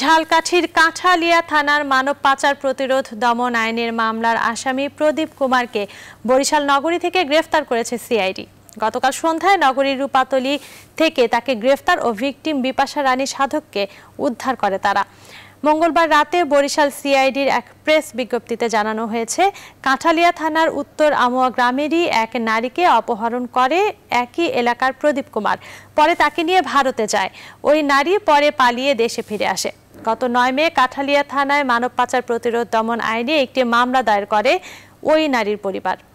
ঝালকাঠির কাঁঠালিয়া থানার মানব পাচার প্রতিরোধ দমন আইনের মামলার আসামি প্রদীপ কুমারকে বরিশাল নগরী থেকে গ্রেফতার করেছে সিআইডি গতকাল সন্ধ্যায় নগরীর রূপাতলি থেকে তাকে গ্রেফতার ও ভিকটিম বিপাশা রানী সাধককে উদ্ধার করে তারা মঙ্গলবার রাতে বরিশাল সিআইডির এক প্রেস বিজ্ঞপ্তিতে জানানো হয়েছে কাঁঠালিয়া থানার উত্তর আমোয়া গ্রামেরই এক নারীকে অপহরণ করে একই এলাকার প্রদীপ কুমার পরে তাকে নিয়ে ভারতে যায় ওই নারী পরে পালিয়ে দেশে ফিরে আসে গত নয় মে কাঁঠালিয়া থানায় মানব পাচার প্রতিরোধ দমন আইনে একটি মামলা দায়ের করে ওই নারীর পরিবার